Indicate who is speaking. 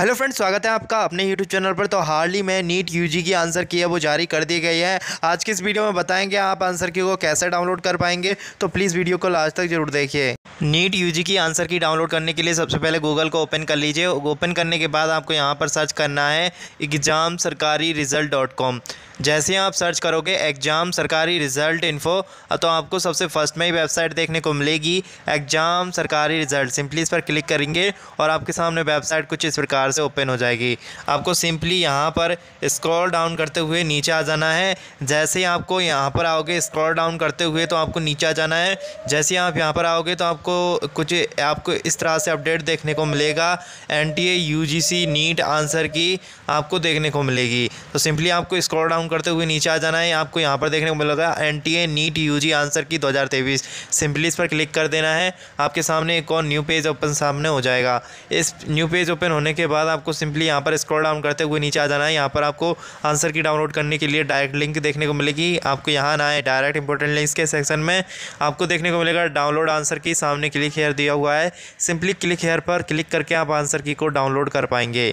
Speaker 1: hello friends स्वागत है आपका अपने यूट्यूब चैनल पर तो हार्डली में नीट यूजी की आंसर की है वो जारी कर दी गई है आज की इस वीडियो में बताएंगे आप आंसर की को कैसे डाउनलोड कर पाएंगे तो प्लीज़ वीडियो को लास्ट तक जरूर देखिए नीट यूजी की आंसर की डाउनलोड करने के लिए सबसे पहले गूगल को ओपन कर लीजिए ओपन करने के बाद आपको यहाँ पर सर्च करना है एग्ज़ाम सरकारी रिज़ल्ट डॉट कॉम जैसे आप सर्च करोगे एग्ज़ाम सरकारी रिज़ल्ट इन्फो तो आपको सबसे फर्स्ट में ही वेबसाइट देखने को मिलेगी एग्ज़ाम सरकारी रिज़ल्ट सिंपली इस पर क्लिक करेंगे और आपके सामने वेबसाइट कुछ इस प्रकार से ओपन हो जाएगी आपको सिंपली यहाँ पर स्क्रॉल डाउन करते हुए नीचे आ जाना है जैसे ही आपको यहाँ पर आओगे स्क्रॉल डाउन करते हुए तो आपको नीचे आ जाना है जैसे आप यहाँ पर आओगे तो आपको आपको कुछ आपको इस तरह से अपडेट देखने को मिलेगा N T A U G C NEET answer key आपको देखने को मिलेगी तो सिंपली आपको स्क्रॉल डाउन करते हुए नीचे आ जाना है आपको यहाँ पर देखने को मिलेगा N T A NEET U G answer key दो हज़ार तेईस सिंपली इस पर क्लिक कर देना है आपके सामने एक और न्यू पेज ओपन सामने हो जाएगा इस न्यू पेज ओपन होने के बाद आपको सिंपली यहाँ पर स्क्रॉल डाउन करते हुए नीचे आ जाना है यहाँ पर आपको आंसर की डाउनलोड करने के लिए डायरेक्ट लिंक देखने को मिलेगी आपको यहाँ ना है डायरेक्ट इंपॉर्टेंट लिंक्स के सेक्शन में आपको देखने को मिलेगा डाउनलोड आंसर की सामने सामने क्लिक हेयर दिया हुआ है सिंपली क्लिक हेयर पर क्लिक करके आप आंसर की को डाउनलोड कर पाएंगे